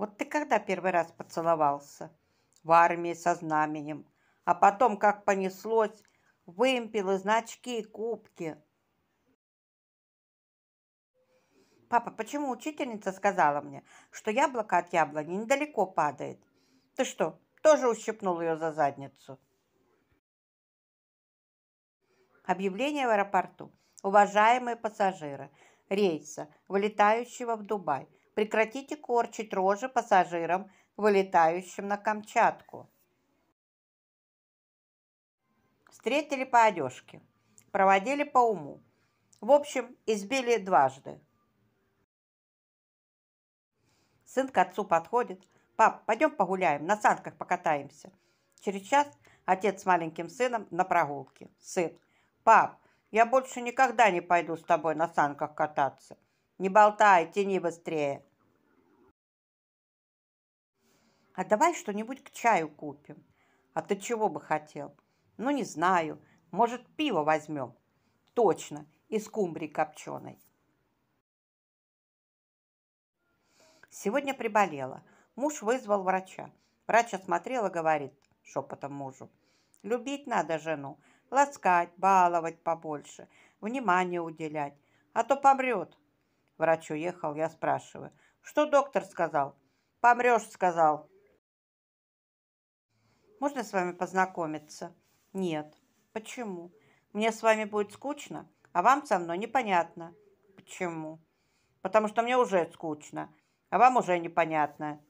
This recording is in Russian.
Вот ты когда первый раз поцеловался? В армии со знаменем. А потом, как понеслось, вымпелы, значки, и кубки. Папа, почему учительница сказала мне, что яблоко от яблони недалеко падает? Ты что, тоже ущипнул ее за задницу? Объявление в аэропорту. Уважаемые пассажиры рейса, вылетающего в Дубай – Прекратите корчить рожи пассажирам, вылетающим на Камчатку. Встретили по одежке, проводили по уму. В общем, избили дважды. Сын к отцу подходит. «Пап, пойдем погуляем, на санках покатаемся». Через час отец с маленьким сыном на прогулке. Сын. «Пап, я больше никогда не пойду с тобой на санках кататься. Не болтай, тяни быстрее». А давай что-нибудь к чаю купим. А ты чего бы хотел? Ну, не знаю. Может, пиво возьмем? Точно, из кумбрии копченой. Сегодня приболела. Муж вызвал врача. Врач осмотрел и говорит шепотом мужу. Любить надо жену, ласкать, баловать побольше, внимание уделять, а то помрет. Врач уехал, я спрашиваю. Что доктор сказал? Помрешь, сказал. Можно с вами познакомиться? Нет. Почему? Мне с вами будет скучно, а вам со мной непонятно. Почему? Потому что мне уже скучно, а вам уже непонятно.